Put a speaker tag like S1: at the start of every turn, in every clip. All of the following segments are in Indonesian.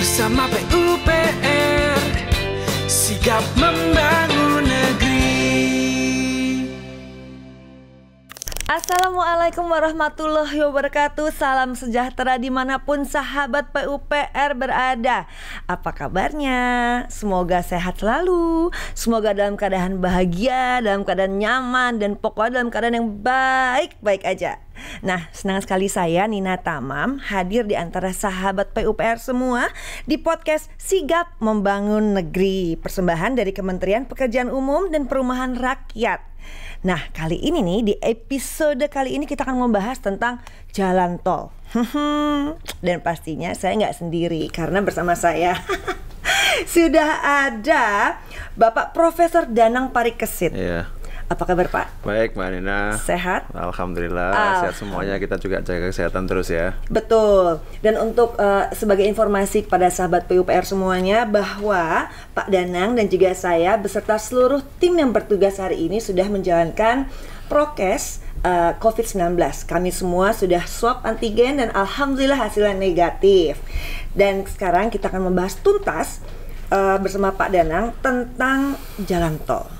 S1: bersama PUPR sigap membangun negeri. Assalamualaikum warahmatullahi wabarakatuh Salam sejahtera dimanapun sahabat PUPR berada Apa kabarnya? Semoga sehat selalu Semoga dalam keadaan bahagia, dalam keadaan nyaman Dan pokoknya dalam keadaan yang baik-baik aja Nah, senang sekali saya Nina Tamam hadir di antara sahabat PUPR semua di podcast Sigap Membangun Negeri, persembahan dari Kementerian Pekerjaan Umum dan Perumahan Rakyat. Nah, kali ini nih di episode kali ini kita akan membahas tentang jalan tol. dan pastinya saya nggak sendiri karena bersama saya sudah ada Bapak Profesor
S2: Danang Parikesit. Yeah apa kabar Pak? Baik Mbak Nina. Sehat? Alhamdulillah ah. sehat semuanya. Kita juga jaga kesehatan terus ya.
S1: Betul. Dan untuk uh, sebagai informasi kepada sahabat PUPR semuanya bahwa Pak Danang dan juga saya beserta seluruh tim yang bertugas hari ini sudah menjalankan prokes uh, eh, COVID-19. Kami semua sudah swab antigen dan alhamdulillah hasilnya negatif. Dan sekarang kita akan membahas tuntas uh, bersama Pak Danang tentang jalan tol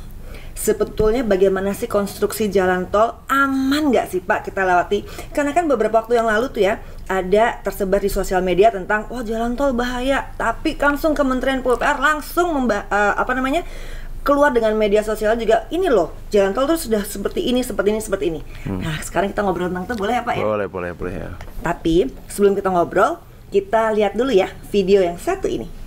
S1: sebetulnya bagaimana sih konstruksi jalan tol aman nggak sih Pak kita lewati? Karena kan beberapa waktu yang lalu tuh ya ada tersebar di sosial media tentang wah oh, jalan tol bahaya, tapi langsung Kementerian PUPR langsung memba uh, apa namanya keluar dengan media sosial juga ini loh jalan tol tuh sudah seperti ini seperti ini seperti ini. Hmm. Nah sekarang kita ngobrol tentang itu boleh ya Pak ya?
S2: Boleh boleh boleh ya.
S1: Tapi sebelum kita ngobrol kita lihat dulu ya video yang satu ini.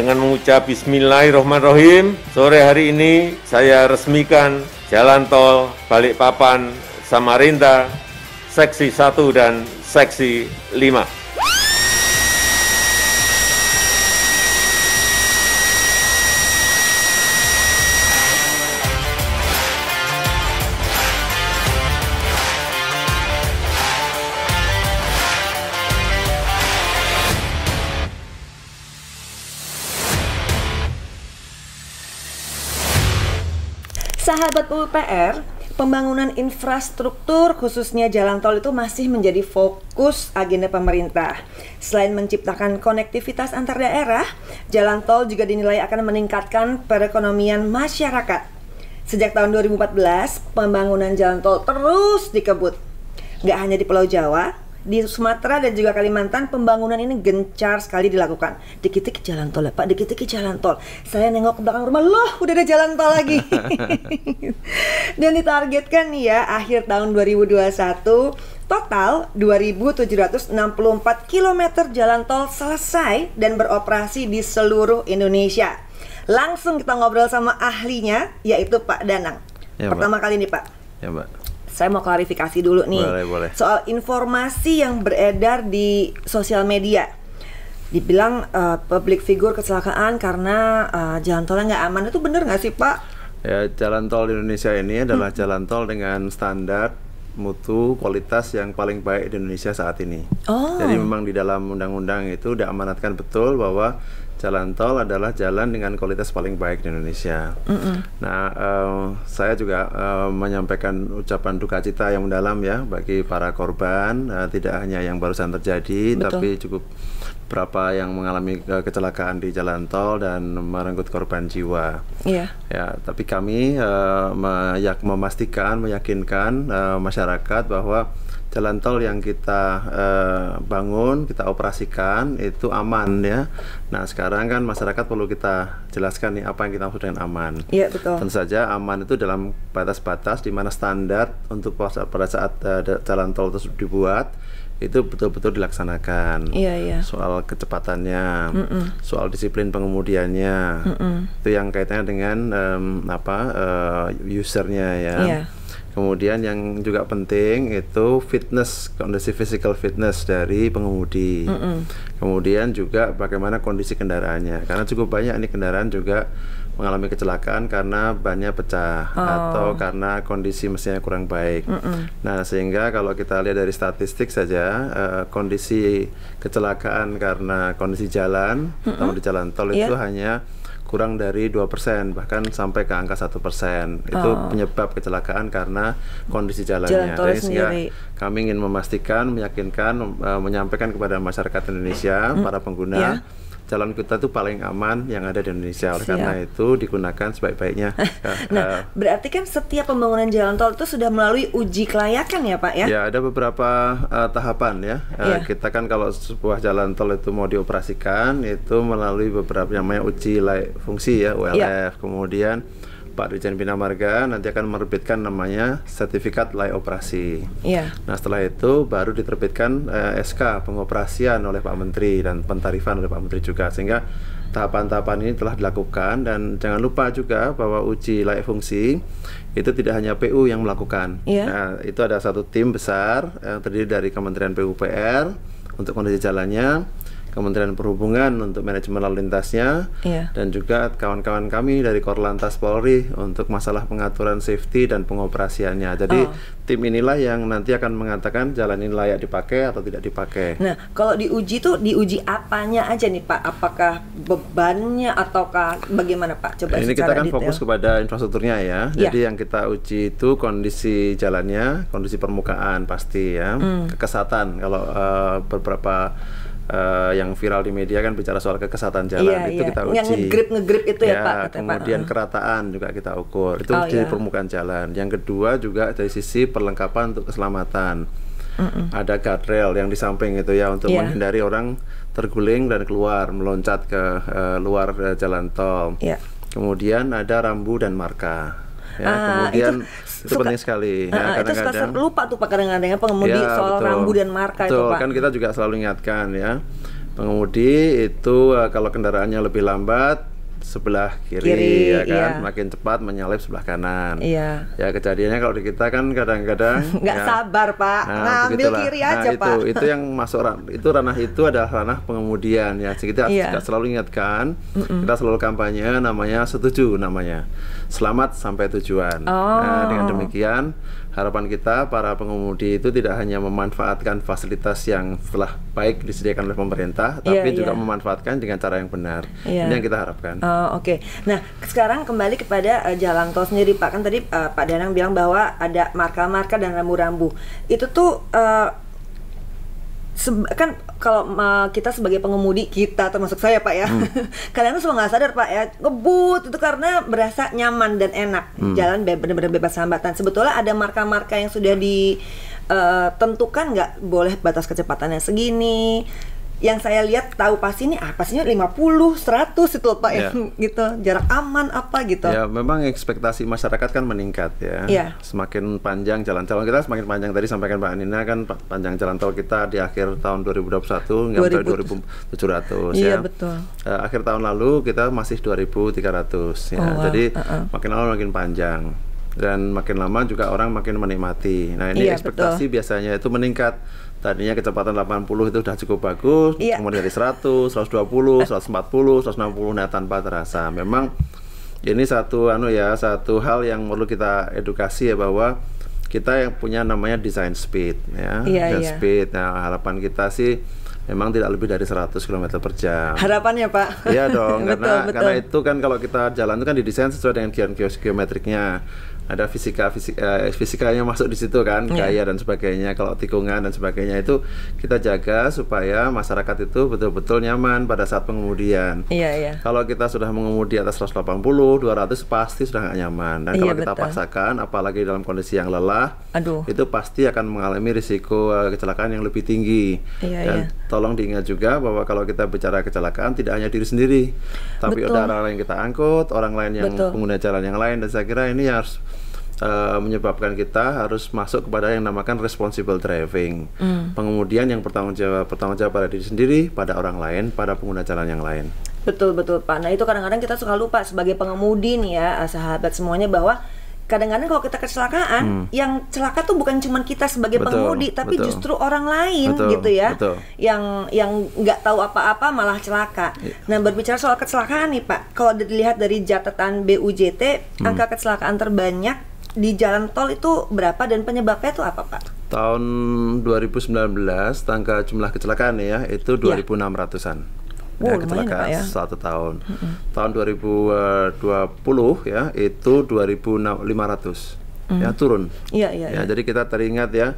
S2: dengan mengucap Bismillahirrahmanirrahim. Sore hari ini saya resmikan Jalan Tol Balikpapan Samarinda, Seksi 1 dan Seksi 5.
S1: sahabat UPR, pembangunan infrastruktur khususnya jalan tol itu masih menjadi fokus agenda pemerintah. Selain menciptakan konektivitas antar daerah, jalan tol juga dinilai akan meningkatkan perekonomian masyarakat. Sejak tahun 2014, pembangunan jalan tol terus dikebut. Gak hanya di Pulau Jawa, di Sumatera dan juga Kalimantan pembangunan ini gencar sekali dilakukan. dikitik dikit jalan tol ya Pak, dikitik dikit jalan tol. Saya nengok ke belakang rumah, loh udah ada jalan tol lagi. dan ditargetkan nih ya akhir tahun 2021 Total 2.764 km jalan tol selesai dan beroperasi di seluruh Indonesia. Langsung kita ngobrol sama ahlinya, yaitu Pak Danang. Ya, Pertama Pak. kali ini Pak. Ya Pak saya mau klarifikasi dulu nih boleh, boleh. soal informasi yang beredar di sosial media dibilang uh, public figure kecelakaan karena uh, jalan tolnya nggak aman itu bener nggak sih pak?
S2: Ya jalan tol di Indonesia ini adalah hmm. jalan tol dengan standar mutu kualitas yang paling baik di Indonesia saat ini.
S1: Oh. Jadi memang
S2: di dalam undang-undang itu diamanatkan betul bahwa jalan tol adalah jalan dengan kualitas paling baik di Indonesia. Mm -mm. Nah, uh, saya juga uh, menyampaikan ucapan duka cita yang mendalam ya bagi para korban, uh, tidak hanya yang barusan terjadi, Betul. tapi cukup berapa yang mengalami kecelakaan di jalan tol dan merenggut korban jiwa. Iya. Yeah. Ya, tapi kami uh, meyak memastikan, meyakinkan uh, masyarakat bahwa jalan tol yang kita eh, bangun, kita operasikan itu aman ya. Nah sekarang kan masyarakat perlu kita jelaskan nih apa yang kita maksud dengan aman.
S1: Iya betul. Tentu
S2: saja aman itu dalam batas-batas di mana standar untuk pada saat eh, jalan tol tersebut dibuat itu betul-betul dilaksanakan. Iya iya. Soal kecepatannya, mm -mm. soal disiplin pengemudiannya, mm -mm. itu yang kaitannya dengan um, apa uh, usernya ya. Iya Kemudian yang juga penting itu fitness, kondisi physical fitness dari pengemudi. Mm -mm. Kemudian juga bagaimana kondisi kendaraannya. Karena cukup banyak ini kendaraan juga mengalami kecelakaan karena bannya pecah oh. atau karena kondisi mesinnya kurang baik. Mm -mm. Nah, sehingga kalau kita lihat dari statistik saja uh, kondisi kecelakaan karena kondisi jalan mm -mm. atau di jalan tol yeah. itu iya. hanya kurang dari 2% bahkan sampai ke angka 1% itu oh. penyebab kecelakaan karena kondisi jalannya. Jalan Jadi sehingga kami ingin memastikan, meyakinkan, uh, menyampaikan kepada masyarakat Indonesia, mm. para pengguna yeah jalan kita itu paling aman yang ada di Indonesia. Oleh Siap. karena itu digunakan sebaik-baiknya. nah, uh,
S1: berarti kan setiap pembangunan jalan tol itu sudah melalui uji kelayakan ya, Pak ya? Ya,
S2: ada beberapa uh, tahapan ya. Uh, eh, yeah. Kita kan kalau sebuah jalan tol itu mau dioperasikan itu melalui beberapa yang namanya uji layak fungsi ya, iya. ULF. Yeah. Kemudian Pak Dirjen Bina Marga nanti akan menerbitkan namanya sertifikat layak operasi. Yeah. Nah setelah itu baru diterbitkan eh, SK pengoperasian oleh Pak Menteri dan pentarifan oleh Pak Menteri juga sehingga tahapan-tahapan ini telah dilakukan dan jangan lupa juga bahwa uji layak fungsi itu tidak hanya PU yang melakukan. Yeah. Nah, itu ada satu tim besar yang eh, terdiri dari Kementerian PUPR untuk kondisi jalannya Kementerian Perhubungan untuk manajemen lalu lintasnya yeah. dan juga kawan-kawan kami dari Korlantas Polri untuk masalah pengaturan safety dan pengoperasiannya. Jadi oh. tim inilah yang nanti akan mengatakan jalan ini layak dipakai atau tidak dipakai.
S1: Nah, kalau diuji tuh diuji apanya aja nih Pak? Apakah bebannya ataukah bagaimana Pak? Coba Ini kita kan fokus
S2: kepada infrastrukturnya ya. Iya. Jadi yeah. yang kita uji itu kondisi jalannya, kondisi permukaan pasti ya, mm. kesehatan kalau uh, beberapa uh, yang viral di media kan bicara soal kekesatan jalan iya, itu iya. kita uji. Yang ngegrip
S1: ngegrip itu ya, ya Pak. Kemudian Pak. Hmm.
S2: kerataan juga kita ukur. Itu oh, di iya. permukaan jalan. Yang kedua juga dari sisi perlengkapan untuk keselamatan. Mm-mm. Ada guardrail yang di samping itu ya untuk yeah. menghindari orang terguling dan keluar meloncat ke uh, luar uh, jalan tol. Yeah. Kemudian ada rambu dan marka ya ah, kemudian itu, itu suka, sekali uh, ya, itu suka
S1: lupa tuh pak kadang-kadang
S2: pengemudi ya, soal betul, rambu dan
S1: marka betul, itu pak kan kita
S2: juga selalu ingatkan ya pengemudi itu eh, kalau kendaraannya lebih lambat sebelah kiri, kiri ya kan iya. makin cepat menyalip sebelah kanan iya. ya kejadiannya kalau di kita kan kadang-kadang nggak ya,
S1: sabar pak nah, ngambil begitulah. kiri nah, aja nah, pak itu itu yang
S2: masuk ran itu ranah itu adalah ranah pengemudian ya kita iya. selalu ingatkan mm -mm. kita selalu kampanye namanya setuju namanya selamat sampai tujuan. Nah, oh. Nah, dengan demikian harapan kita para pengemudi itu tidak hanya memanfaatkan fasilitas yang telah baik disediakan oleh pemerintah, iya, tapi yeah. juga memanfaatkan dengan cara yang benar. Yeah. Ini yang kita harapkan.
S1: Oh, Oke. Okay. Nah, sekarang kembali kepada uh, jalan tol sendiri, Pak. Kan tadi uh, Pak Danang bilang bahwa ada marka-marka dan rambu-rambu. Itu tuh uh, kan kalau kita sebagai pengemudi kita termasuk saya pak ya hmm. kalian tuh suka nggak sadar pak ya ngebut itu karena berasa nyaman dan enak hmm. jalan benar-benar bebas hambatan sebetulnya ada marka-marka yang sudah ditentukan eh, nggak boleh batas kecepatannya segini yang saya lihat tahu pasti ini apa sih 50, 100 itu Pak yeah. Ya. gitu, jarak aman apa gitu. Ya,
S2: yeah, memang ekspektasi masyarakat kan meningkat ya. Yeah. Semakin panjang jalan tol kita semakin panjang tadi sampaikan Pak Anina kan panjang jalan tol kita di akhir tahun 2021 sampai 2700 iya, ya. Iya betul. Uh, akhir tahun lalu kita masih 2300 ya. Oh, wow. Jadi uh uh-uh. -uh. makin lama makin panjang dan makin lama juga orang makin menikmati. Nah, ini yeah, ekspektasi betul. biasanya itu meningkat tadinya kecepatan 80 itu sudah cukup bagus, yeah. kemudian dari 100, 120, 140, 160 nah tanpa terasa. Memang ini satu anu ya, satu hal yang perlu kita edukasi ya bahwa kita yang punya namanya design speed ya, yeah, design yeah. speed. Nah, harapan kita sih memang tidak lebih dari 100 km per jam.
S1: Harapannya Pak. Iya dong, karena betul, karena
S2: itu kan kalau kita jalan itu kan didesain sesuai dengan kios geometriknya ada fisika eh, fisika eh, fisikanya masuk di situ kan yeah. gaya dan sebagainya kalau tikungan dan sebagainya itu kita jaga supaya masyarakat itu betul-betul nyaman pada saat pengemudian yeah, yeah. kalau kita sudah mengemudi atas 180 200 pasti sudah nggak nyaman dan iya, kalau betul. kita paksakan apalagi dalam kondisi yang lelah Aduh. itu pasti akan mengalami risiko uh, kecelakaan yang lebih tinggi yeah, dan yeah. tolong diingat juga bahwa kalau kita bicara kecelakaan tidak hanya diri sendiri tapi Betul. ada orang lain yang kita angkut orang lain yang Betul. pengguna jalan yang lain dan saya kira ini harus Eh, menyebabkan kita harus masuk kepada yang namakan responsible driving. Mm. Pengemudian yang bertanggung jawab bertanggung jawab pada diri sendiri, pada orang lain, pada pengguna jalan yang lain.
S1: Betul betul Pak. Nah itu kadang-kadang kita suka lupa sebagai pengemudi nih ya eh, sahabat semuanya bahwa kadang-kadang kalau kita kecelakaan hmm. yang celaka tuh bukan cuma kita sebagai betul, pengemudi tapi betul. justru orang lain betul, gitu ya betul. yang yang nggak tahu apa-apa malah celaka. Yeah. Nah berbicara soal kecelakaan nih Pak, kalau dilihat dari catatan BUJT hmm. angka kecelakaan terbanyak di jalan tol itu berapa dan penyebabnya itu apa Pak?
S2: Tahun 2019 tangka jumlah kecelakaan ya itu 2.600-an. Ya. Wow, ya, kecelakaan ya, ya. satu tahun. Mm -hmm. Tahun 2020 ya itu 2.500 ya, mm.
S1: ya turun. Iya, iya, ya, iya. Jadi
S2: kita teringat ya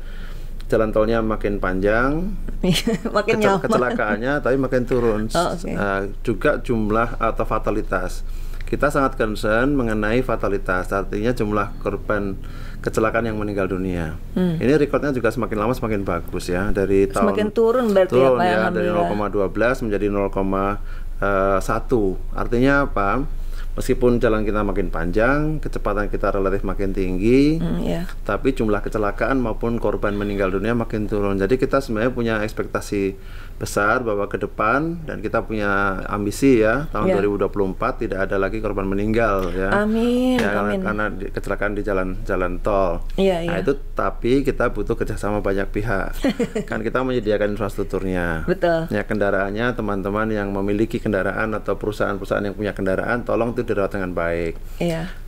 S2: jalan tolnya makin panjang,
S1: iya, makin kecel kecelakaannya
S2: tapi makin turun. Oh, okay. uh, juga jumlah atau fatalitas kita sangat concern mengenai fatalitas, artinya jumlah korban kecelakaan yang meninggal dunia. Hmm. Ini rekornya juga semakin lama semakin bagus ya dari tahun semakin
S1: turun berarti ya, turun, ya, ya dari
S2: 0,12 menjadi 0,1. Artinya apa? Meskipun jalan kita makin panjang, kecepatan kita relatif makin tinggi, mm, yeah. tapi jumlah kecelakaan maupun korban meninggal dunia makin turun. Jadi kita sebenarnya punya ekspektasi besar bahwa ke depan dan kita punya ambisi ya tahun yeah. 2024 tidak ada lagi korban meninggal ya. Amin. Ya, amin. Karena, kecelakaan di jalan jalan tol. Yeah, iya. nah itu tapi kita butuh kerjasama banyak pihak. kan kita menyediakan infrastrukturnya. Betul. Ya kendaraannya teman-teman yang memiliki kendaraan atau perusahaan-perusahaan yang punya kendaraan tolong itu dirawat dengan baik.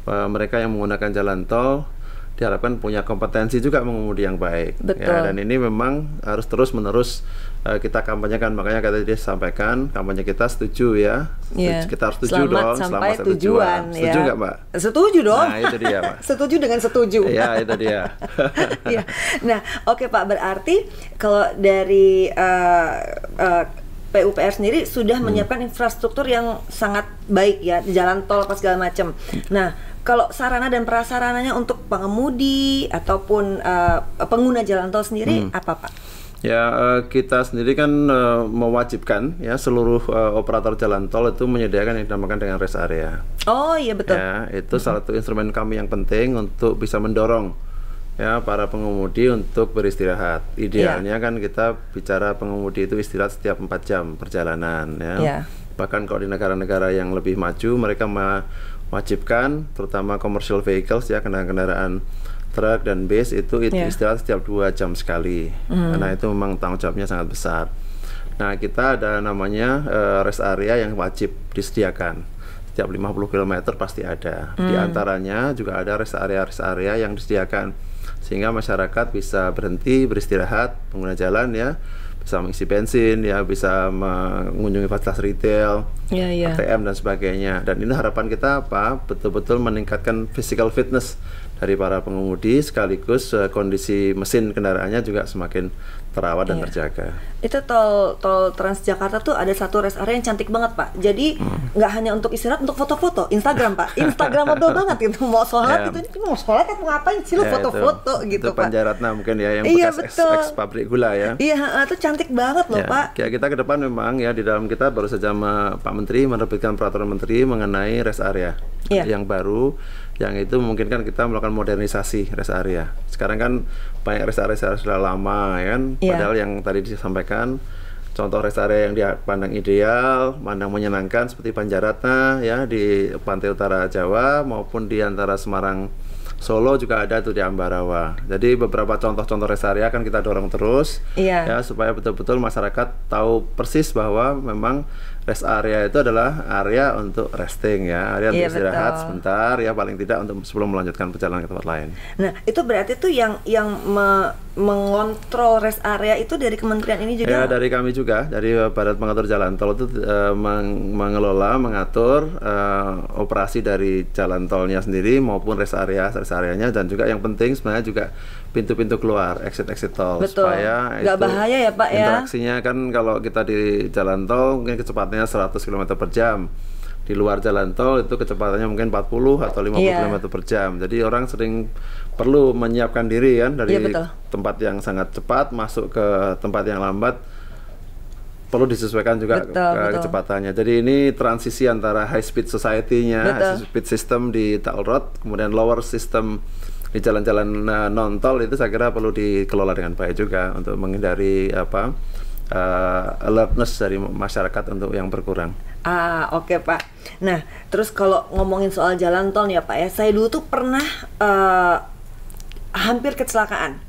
S2: Uh, mereka yang menggunakan jalan tol diharapkan punya kompetensi juga mengemudi yang baik. Ya, dan ini memang harus terus menerus Eh, kita kampanyekan makanya kata dia sampaikan kampanye kita setuju ya yeah. Iya. kita harus setuju selamat dong sampai selamat tujuan, tujuan. setuju ya. nggak mbak setuju dong nah itu dia mbak
S1: setuju dengan setuju ya itu
S2: dia ya.
S1: nah oke pak berarti kalau dari uh, eh, uh, eh, PUPR sendiri sudah hmm. menyiapkan infrastruktur yang sangat baik ya jalan tol pas segala macam. Nah, kalau sarana dan prasarananya untuk pengemudi ataupun uh, pengguna jalan tol sendiri hmm. apa pak?
S2: Ya, eh, kita sendiri kan eh, mewajibkan ya seluruh eh, operator jalan tol itu menyediakan yang dinamakan dengan rest area.
S1: Oh iya betul.
S2: Ya, itu salah satu instrumen kami yang penting untuk bisa mendorong ya para pengemudi untuk beristirahat. Idealnya yeah. kan kita bicara pengemudi itu istirahat setiap empat jam perjalanan ya. Yeah. Bahkan kalau di negara-negara yang lebih maju mereka mewajibkan terutama commercial vehicles ya kendaraan-kendaraan truk dan bus itu yeah. istirahat setiap dua jam sekali mm. karena itu memang tanggung jawabnya sangat besar. Nah kita ada namanya uh, rest area yang wajib disediakan setiap 50 km pasti ada. Mm. Di hmm. antaranya juga ada rest area rest area yang disediakan sehingga masyarakat bisa berhenti beristirahat pengguna jalan ya bisa mengisi bensin ya bisa mengunjungi fasilitas retail yeah, yeah. ATM dan sebagainya dan ini harapan kita apa betul-betul meningkatkan physical fitness dari para pengemudi sekaligus uh, kondisi mesin kendaraannya juga semakin terawat dan iya. terjaga.
S1: Itu tol tol Transjakarta tuh ada satu rest area yang cantik banget pak. Jadi hmm. nggak hmm. hanya untuk istirahat, untuk foto-foto Instagram pak. Instagram Instagramable banget gitu. mau sholat yeah. itu mau sholat atau ngapain sih lo yeah, foto-foto gitu itu pak.
S2: Panjaratna mungkin ya yang iya, bekas betul. Ex, ex pabrik gula ya.
S1: Iya itu cantik banget loh yeah. pak.
S2: Ya kita ke depan memang ya di dalam kita baru saja eh, Pak Menteri menerbitkan peraturan Menteri mengenai rest area yeah. yang baru yang itu memungkinkan kita melakukan modernisasi rest area. Sekarang kan banyak rest area sudah lama ya kan, yeah. padahal yang tadi disampaikan contoh rest area yang dipandang ideal, pandang menyenangkan seperti Panjaratna ya di pantai utara Jawa maupun di antara Semarang Solo juga ada tuh di Ambarawa. Jadi beberapa contoh-contoh rest area akan kita dorong terus yeah. ya supaya betul-betul masyarakat tahu persis bahwa memang rest area itu adalah area untuk resting ya, area untuk iya, istirahat betul. sebentar ya paling tidak untuk sebelum melanjutkan perjalanan ke tempat lain.
S1: Nah, itu berarti tuh yang yang me mengontrol rest area itu dari kementerian ini juga? Ya, dari
S2: kami juga, dari badan Pengatur Jalan Tol itu uh, meng mengelola, mengatur uh, operasi dari jalan tolnya sendiri maupun rest area, rest areanya dan juga yang penting sebenarnya juga pintu-pintu keluar, exit-exit tol Betul. supaya Gak bahaya
S1: ya Pak ya. Interaksinya
S2: kan kalau kita di jalan tol mungkin kecepatannya 100 km per jam. Di luar jalan tol itu kecepatannya mungkin 40 atau 50 yeah. km per jam. Jadi orang sering perlu menyiapkan diri kan dari yeah, iya, tempat yang sangat cepat masuk ke tempat yang lambat perlu disesuaikan juga betul, ke betul. kecepatannya. Jadi ini transisi antara high speed society-nya, high speed system di tol road, kemudian lower system di jalan-jalan uh, non tol itu saya kira perlu dikelola dengan baik juga untuk menghindari apa uh, alertness dari masyarakat untuk yang berkurang.
S1: Ah, oke okay, Pak. Nah, terus kalau ngomongin soal jalan tol ya Pak ya, saya dulu tuh pernah uh, hampir kecelakaan.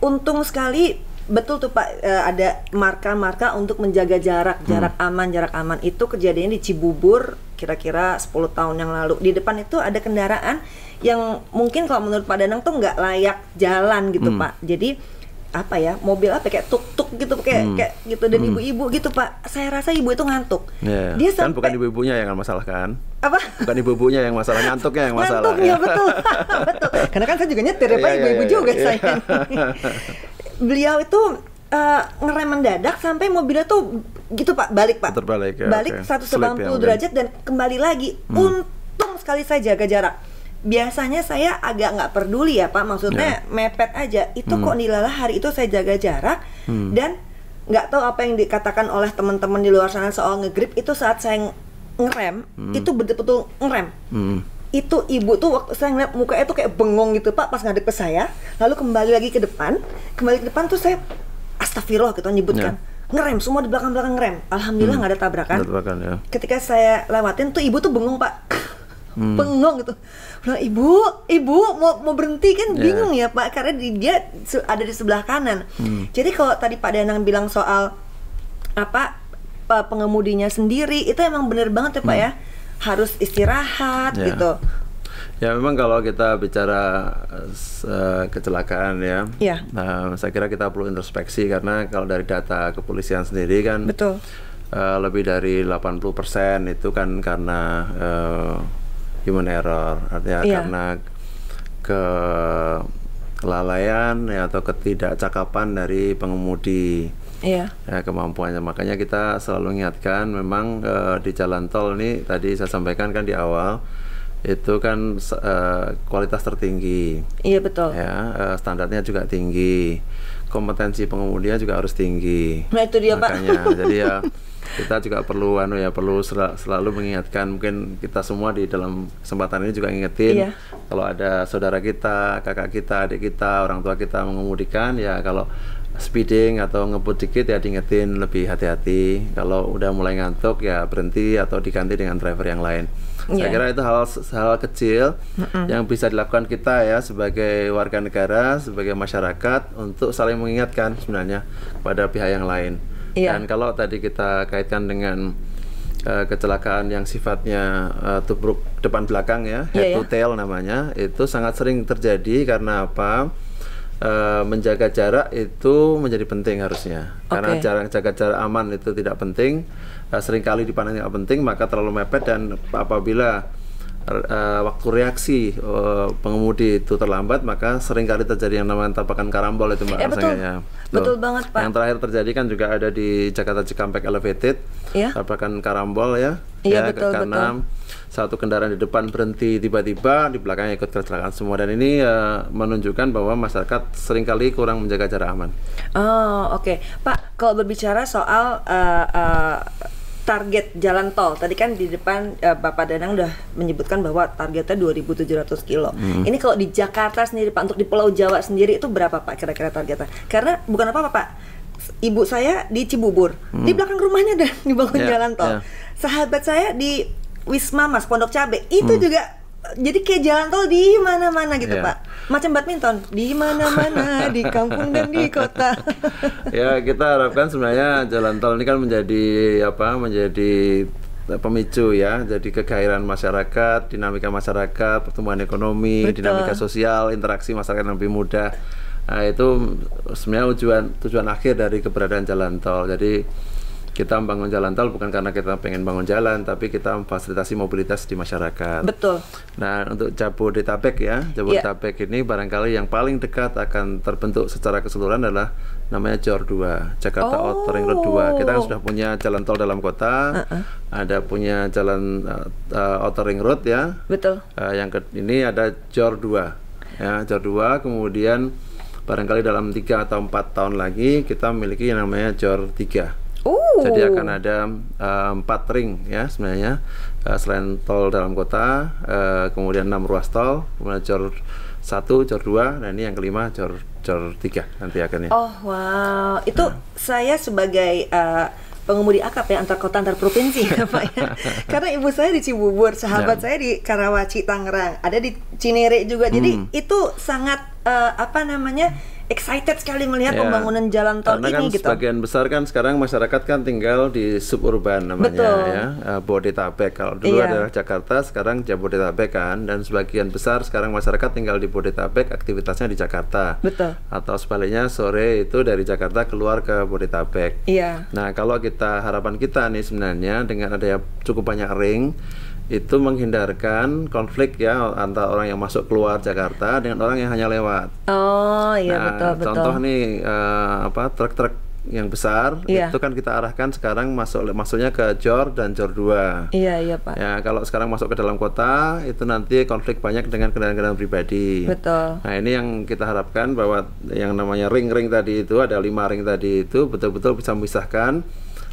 S1: Untung sekali betul tuh Pak uh, ada marka-marka untuk menjaga jarak, jarak hmm. aman, jarak aman. Itu kejadiannya di Cibubur kira-kira 10 tahun yang lalu. Di depan itu ada kendaraan yang mungkin kalau menurut Pak Danang tuh nggak layak jalan gitu hmm. Pak. Jadi apa ya mobil apa kayak tuk tuk gitu kayak hmm. kayak gitu dan ibu hmm. ibu-ibu gitu pak saya rasa ibu itu ngantuk
S2: yeah. dia kan sampai... kan bukan ibu-ibunya yang masalah kan apa bukan ibu-ibunya yang masalah ngantuknya yang masalah ngantuknya ya. betul betul karena kan
S1: saya juga nyetir yeah, pak iya, iya, ibu-ibu yeah, juga yeah. saya beliau itu uh, eh, ngerem mendadak sampai mobilnya tuh gitu pak balik pak
S2: Terbalik, ya, balik okay. 180 Slip, derajat
S1: dan kembali lagi hmm. untung sekali saya jaga jarak biasanya saya agak nggak peduli ya Pak, maksudnya yeah. mepet aja. Itu hmm. kok nilalah hari itu saya jaga jarak hmm. dan nggak tahu apa yang dikatakan oleh teman-teman di luar sana soal ngegrip itu saat saya ngerem, hmm. itu betul-betul ngerem. Hmm. Itu ibu tuh waktu saya ngeliat mukanya tuh kayak bengong gitu Pak pas ngadep ke saya, lalu kembali lagi ke depan, kembali ke depan tuh saya astagfirullah gitu nyebutkan. Yeah ngerem semua di belakang belakang ngerem alhamdulillah hmm. nggak hmm. ada tabrakan, tabrakan ya. ketika saya lewatin tuh ibu tuh bengong pak hmm. pengong gitu bilang ibu ibu mau mau berhenti kan yeah. bingung ya pak karena dia ada di sebelah kanan hmm. jadi kalau tadi Pak Danang bilang soal apa pengemudinya sendiri itu emang bener banget ya pak hmm. ya harus istirahat yeah. gitu
S2: Ya memang kalau kita bicara eh, kecelakaan ya, ya. Uh, saya kira kita perlu introspeksi karena kalau dari data kepolisian sendiri kan, betul, uh, lebih dari 80 itu kan karena uh, human error artinya yeah. karena ke kelalaian ya atau ketidakcakapan dari pengemudi yeah. ya, kemampuannya makanya kita selalu ingatkan memang e, di jalan tol ini tadi saya sampaikan kan di awal itu kan e, kualitas tertinggi iya yeah, betul ya e, standarnya juga tinggi kompetensi pengemudinya juga harus tinggi nah
S1: itu dia makanya, pak jadi ya
S2: kita juga perlu anu ya perlu sel selalu mengingatkan mungkin kita semua di dalam kesempatan ini juga ngingetin iya. kalau ada saudara kita, kakak kita, adik kita, orang tua kita mengemudikan ya kalau speeding atau ngebut dikit ya diingetin lebih hati-hati. Kalau udah mulai ngantuk ya berhenti atau diganti dengan driver yang lain. Yeah. Saya iya. kira itu hal hal kecil mm -mm. yang bisa dilakukan kita ya sebagai warga negara, sebagai masyarakat untuk saling mengingatkan sebenarnya pada pihak yang lain. Yeah. Dan kalau tadi kita kaitkan dengan uh, kecelakaan yang sifatnya uh, tubruk depan belakang ya, iya, head yeah, to iya. tail namanya, itu sangat sering terjadi karena apa? Uh, menjaga jarak itu menjadi penting harusnya okay. karena jarak jaga jarak aman itu tidak penting uh, seringkali dipandang tidak penting maka terlalu mepet dan apabila uh, waktu reaksi uh, pengemudi itu terlambat maka seringkali terjadi yang namanya tabrakan karambol itu mbak iya, ya, betul. Ya.
S1: betul banget pak yang
S2: terakhir terjadi kan juga ada di Jakarta Cikampek Elevated ya. tabrakan karambol ya ya, ya, betul karena betul. satu kendaraan di depan berhenti tiba-tiba di belakangnya ikut kecelakaan semua dan ini uh, menunjukkan bahwa masyarakat seringkali kurang menjaga jarak aman.
S1: Oh oke okay. Pak kalau berbicara soal uh, uh, target jalan tol tadi kan di depan uh, Bapak Danang udah menyebutkan bahwa targetnya 2.700 kilo. Hmm. Ini kalau di Jakarta sendiri Pak untuk di Pulau Jawa sendiri itu berapa Pak kira-kira targetnya? Karena bukan apa-apa Pak. Ibu saya di Cibubur, hmm. di belakang rumahnya dan dibangun yeah, jalan tol. Yeah. Sahabat saya di Wisma Mas Pondok Cabe itu hmm. juga jadi kayak jalan tol di mana-mana gitu yeah. pak macam badminton di mana-mana di kampung dan di kota
S2: ya kita harapkan sebenarnya jalan tol ini kan menjadi apa menjadi pemicu ya jadi kegairan masyarakat dinamika masyarakat pertumbuhan ekonomi Betul. dinamika sosial interaksi masyarakat yang lebih mudah nah, itu sebenarnya tujuan tujuan akhir dari keberadaan jalan tol jadi kita membangun jalan tol bukan karena kita pengen bangun jalan, tapi kita memfasilitasi mobilitas di masyarakat. Betul. Nah, untuk Jabodetabek ya, Jabodetabek yeah. ini barangkali yang paling dekat akan terbentuk secara keseluruhan adalah namanya JOR 2, Jakarta oh. Outer Ring Road 2. Kita kan sudah punya jalan tol dalam kota, uh -uh. ada punya jalan uh, eh, eh, Outer Ring Road ya. Betul. Uh, yang ke ini ada JOR 2. Ya, JOR 2 kemudian barangkali dalam 3 atau 4 tahun lagi kita memiliki yang namanya JOR 3.
S1: Ooh. Jadi akan
S2: ada eh, empat ring ya sebenarnya uh, selain tol dalam kota, uh, kemudian enam ruas tol, kemudian jor satu, jor dua, dan ini yang kelima jor jor tiga nanti akan ya. Oh
S1: wow, itu nah. saya sebagai uh, pengemudi akap ya antar kota antar provinsi ya Pak ya. Karena ibu saya di Cibubur, sahabat ya. saya di Karawaci, Tangerang, ada di Cinere juga. Jadi hmm. itu sangat uh, apa namanya? Hmm excited sekali melihat ya, pembangunan jalan tol karena kan ini kan gitu. Sebagian
S2: besar kan sekarang masyarakat kan tinggal di suburban namanya Betul. ya, uh, Bodetabek. Kalau dulu iya. adalah Jakarta, sekarang Jabodetabek kan dan sebagian besar sekarang masyarakat tinggal di Bodetabek, aktivitasnya di Jakarta. Betul. Atau sebaliknya sore itu dari Jakarta keluar ke Bodetabek. Iya. Nah, kalau kita harapan kita nih sebenarnya dengan adanya cukup banyak ring itu menghindarkan konflik ya antara orang yang masuk keluar Jakarta dengan orang yang hanya lewat.
S1: Oh iya nah, betul betul. Contoh
S2: nih uh, apa truk-truk yang besar iya. itu kan kita arahkan sekarang masuk masuknya ke Jor dan Jor 2.
S1: Iya iya Pak. Ya
S2: kalau sekarang masuk ke dalam kota itu nanti konflik banyak dengan kendaraan-kendaraan pribadi. Betul. Nah ini yang kita harapkan bahwa yang namanya ring-ring tadi itu ada lima ring tadi itu betul-betul bisa memisahkan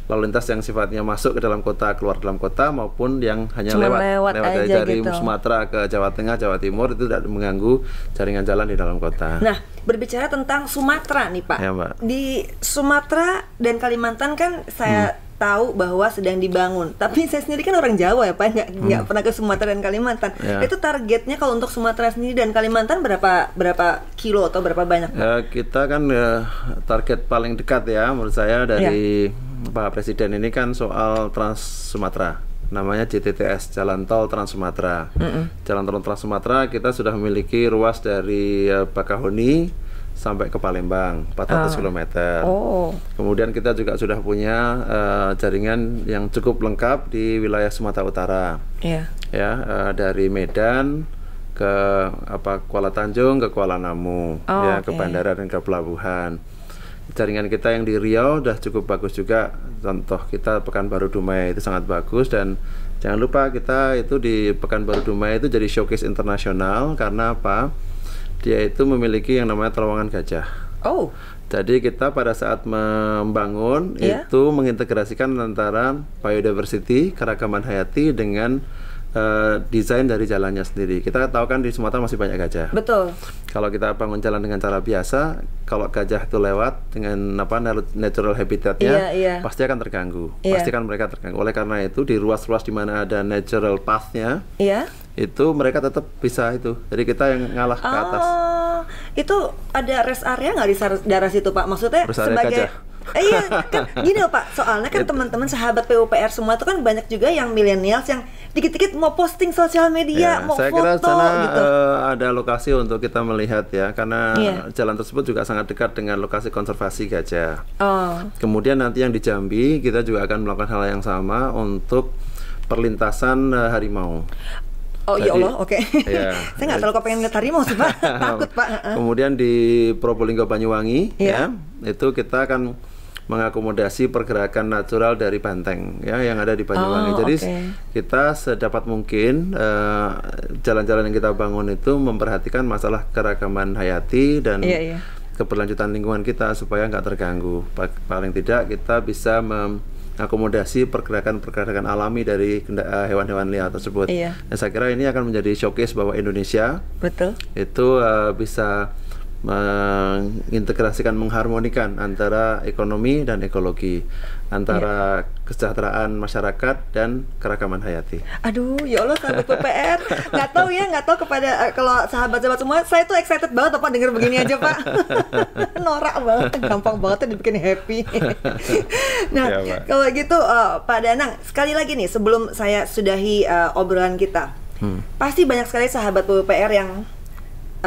S2: lalu lintas yang sifatnya masuk ke dalam kota, keluar dalam kota maupun yang hanya Cuma lewat lewat, lewat aja dari gitu. Sumatera ke Jawa Tengah, Jawa Timur itu tidak mengganggu jaringan jalan di dalam kota. Nah,
S1: berbicara tentang Sumatera nih, Pak. Ya, Pak. Di Sumatera dan Kalimantan kan saya hmm tahu bahwa sedang dibangun. Tapi saya sendiri kan orang Jawa ya Pak, nggak, hmm. pernah ke Sumatera dan Kalimantan. Ya. Itu targetnya kalau untuk Sumatera sendiri dan Kalimantan berapa berapa kilo atau berapa banyak?
S2: Ya, kita kan ya, target paling dekat ya menurut saya dari ya. Pak Presiden ini kan soal Trans Sumatera namanya JTTS Jalan Tol Trans Sumatera. Mm -hmm. Jalan Tol Trans Sumatera kita sudah memiliki ruas dari eh, Bakahoni sampai ke Palembang 400 uh. km. Oh. Kemudian kita juga sudah punya uh, jaringan yang cukup lengkap di wilayah Sumatera Utara. Yeah. Ya, uh, dari Medan ke apa Kuala Tanjung ke Kuala Namu, ya, oh, ya okay. ke bandara dan ke pelabuhan jaringan kita yang di Riau sudah cukup bagus juga contoh kita Pekanbaru Dumai itu sangat bagus dan jangan lupa kita itu di Pekanbaru Dumai itu jadi showcase internasional karena apa dia itu memiliki yang namanya terowongan gajah oh jadi kita pada saat membangun yeah. itu mengintegrasikan antara biodiversity keragaman hayati dengan uh, desain dari jalannya sendiri. Kita tahu kan di Sumatera masih banyak gajah. Betul. Kalau kita bangun jalan dengan cara biasa, kalau gajah itu lewat dengan apa natural habitatnya, yeah, yeah. pasti akan terganggu. Yeah. Pasti kan mereka terganggu. Oleh karena itu di ruas-ruas di mana ada natural pathnya, yeah. itu mereka tetap bisa itu. Jadi kita yang ngalah ke atas.
S1: Uh, itu ada rest area nggak di daerah situ Pak? Maksudnya rest sebagai gajah
S2: Eh, iya kan gini
S1: loh pak soalnya kan iya. teman-teman sahabat PUPR semua itu kan banyak juga yang milenials yang dikit-dikit mau posting sosial media ya, mau saya foto kira sana, gitu
S2: uh, ada lokasi untuk kita melihat ya karena yeah. jalan tersebut juga sangat dekat dengan lokasi konservasi gajah oh. kemudian nanti yang di Jambi kita juga akan melakukan hal yang sama untuk perlintasan uh, harimau
S1: Oh ya Jadi, ya Allah, oke. Okay. Ya. Saya nggak terlalu kepengen ngeliat harimau sih pak,
S2: takut pak. Kemudian di Probolinggo Banyuwangi, yeah. ya, itu kita akan mengakomodasi pergerakan natural dari banteng ya yang ada di Banyuwangi. Oh, Jadi okay. kita sedapat mungkin eh, jalan-jalan uh, yang kita bangun itu memperhatikan masalah keragaman hayati dan yeah, yeah. keberlanjutan lingkungan kita supaya nggak terganggu. Paling tidak kita bisa akomodasi pergerakan-pergerakan alami dari eh, hewan-hewan liar tersebut. Iya. Dan saya kira ini akan menjadi showcase bahwa Indonesia Betul. itu uh, bisa mengintegrasikan mengharmonikan antara ekonomi dan ekologi antara ya. kesejahteraan masyarakat dan keragaman hayati.
S1: Aduh, ya Allah sahabat PR, nggak tahu ya, nggak tahu kepada uh, kalau sahabat-sahabat semua, saya tuh excited banget apa dengar begini aja Pak. Norak banget, gampang banget dibikin happy. nah, ya, kalau gitu uh, Pak Danang, sekali lagi nih sebelum saya sudahi uh, obrolan kita, hmm. pasti banyak sekali sahabat PR yang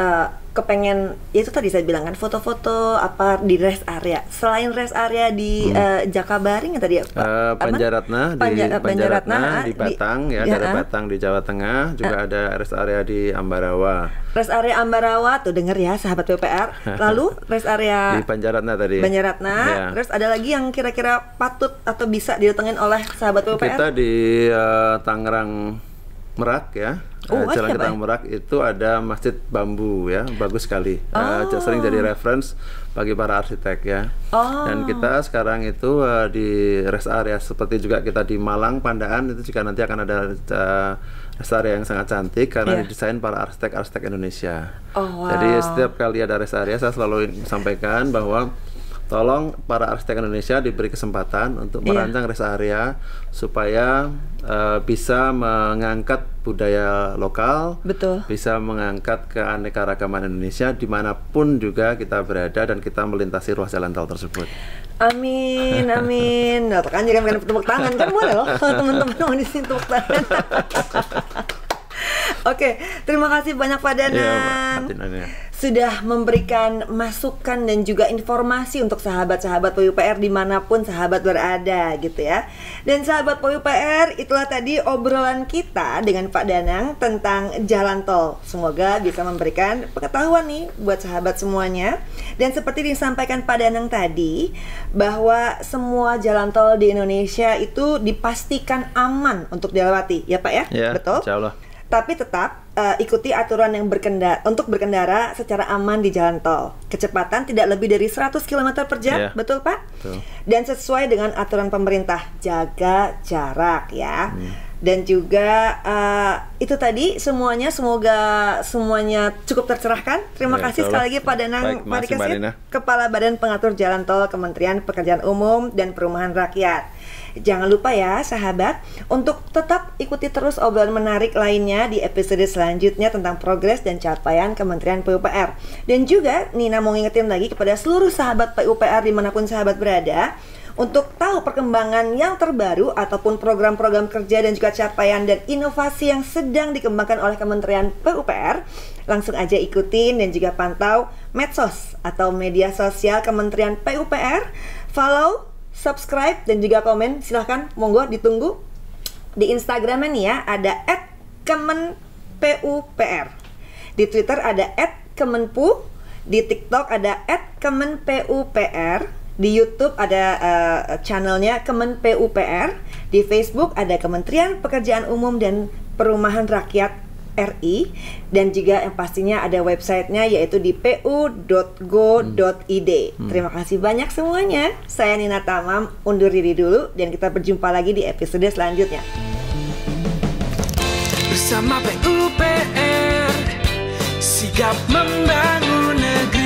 S1: uh, kepengen ya itu tadi saya bilang kan foto-foto apa di rest area selain rest area di hmm. uh, Jakabaring yang tadi ya
S2: uh, Panjaratna di Panja, Panjaratna, Panjaratna di Batang di, ya ada ya, uh, Batang di Jawa Tengah juga uh, ada rest area di Ambarawa
S1: rest area Ambarawa tuh denger ya sahabat PPR lalu rest area di
S2: Panjaratna tadi Panjaratna ya. terus
S1: ada lagi yang kira-kira patut atau bisa didatengin oleh sahabat PPR kita
S2: di uh, Tangerang Merak ya. Oh, uh, Jalan Ketang Merak itu ada Masjid Bambu ya, bagus sekali. Eh, oh. Uh, sering jadi reference bagi para arsitek ya. Oh. Dan kita sekarang itu uh, di rest area seperti juga kita di Malang, Pandaan itu juga nanti akan ada uh, rest area yang sangat cantik karena yeah. didesain para arsitek-arsitek Indonesia. Oh, wow. Jadi setiap kali ada rest area saya selalu sampaikan bahwa tolong para arsitek Indonesia diberi kesempatan untuk iya. merancang yeah. rest area supaya uh, bisa mengangkat budaya lokal, Betul. bisa mengangkat keanekaragaman Indonesia dimanapun juga kita berada dan kita melintasi ruas jalan tol tersebut.
S1: Amin, amin. Nah, kan jangan kan tepuk tangan kan boleh loh teman-teman mau di sini tepuk tangan. Oke, okay, terima kasih banyak Pak iya, Danang. Ya, sudah memberikan masukan dan juga informasi untuk sahabat-sahabat PUPR dimanapun sahabat berada gitu ya. Dan sahabat PUPR itulah tadi obrolan kita dengan Pak Danang tentang jalan tol. Semoga bisa memberikan pengetahuan nih buat sahabat semuanya. Dan seperti disampaikan Pak Danang tadi bahwa semua jalan tol di Indonesia itu dipastikan aman untuk dilewati ya Pak ya, ya betul. Tapi tetap uh, ikuti aturan yang berkendara untuk berkendara secara aman di jalan tol. Kecepatan tidak lebih dari 100 km per jam, yeah. betul Pak? Betul. Dan sesuai dengan aturan pemerintah, jaga jarak ya. Hmm. Dan juga uh, itu tadi semuanya semoga semuanya cukup tercerahkan. Terima ya, kasih sekali lagi Pak Danang Marikasit, ya. Kepala Badan Pengatur Jalan Tol Kementerian Pekerjaan Umum dan Perumahan Rakyat. Jangan lupa ya sahabat untuk tetap ikuti terus obrolan menarik lainnya di episode selanjutnya tentang progres dan capaian Kementerian PUPR. Dan juga Nina mau ngingetin lagi kepada seluruh sahabat PUPR dimanapun sahabat berada untuk tahu perkembangan yang terbaru ataupun program-program kerja dan juga capaian dan inovasi yang sedang dikembangkan oleh Kementerian PUPR, langsung aja ikutin dan juga pantau medsos atau media sosial Kementerian PUPR, follow subscribe dan juga komen. Silahkan, monggo ditunggu. Di Instagramnya nih ya, ada kemenpupr. Di Twitter ada kemenpu. Di TikTok ada kemenpupr. Di YouTube ada uh, channelnya kemenpupr. Di Facebook ada Kementerian Pekerjaan Umum dan Perumahan Rakyat RI dan juga yang pastinya ada websitenya yaitu di pu.go.id. Hmm. Terima kasih banyak semuanya. Saya Nina Tamam undur diri dulu dan kita berjumpa lagi di episode selanjutnya. Bersama PUPR sigap membangun negeri.